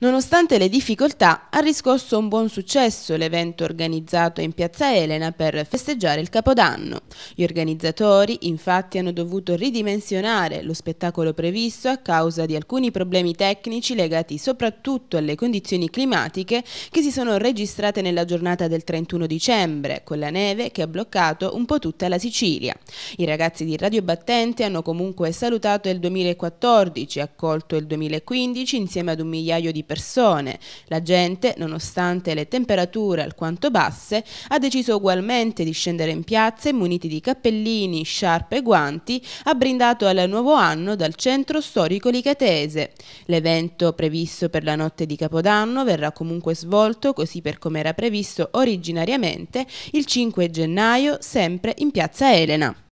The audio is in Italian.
Nonostante le difficoltà, ha riscosso un buon successo l'evento organizzato in Piazza Elena per festeggiare il Capodanno. Gli organizzatori, infatti, hanno dovuto ridimensionare lo spettacolo previsto a causa di alcuni problemi tecnici legati soprattutto alle condizioni climatiche che si sono registrate nella giornata del 31 dicembre, con la neve che ha bloccato un po' tutta la Sicilia. I ragazzi di Radio Battente hanno comunque salutato il 2014, accolto il 2015 insieme ad un migliaio di persone. La gente, nonostante le temperature alquanto basse, ha deciso ugualmente di scendere in piazza muniti di cappellini, sciarpe e guanti, ha brindato al nuovo anno dal centro storico licatese. L'evento previsto per la notte di Capodanno verrà comunque svolto, così per come era previsto originariamente, il 5 gennaio, sempre in piazza Elena.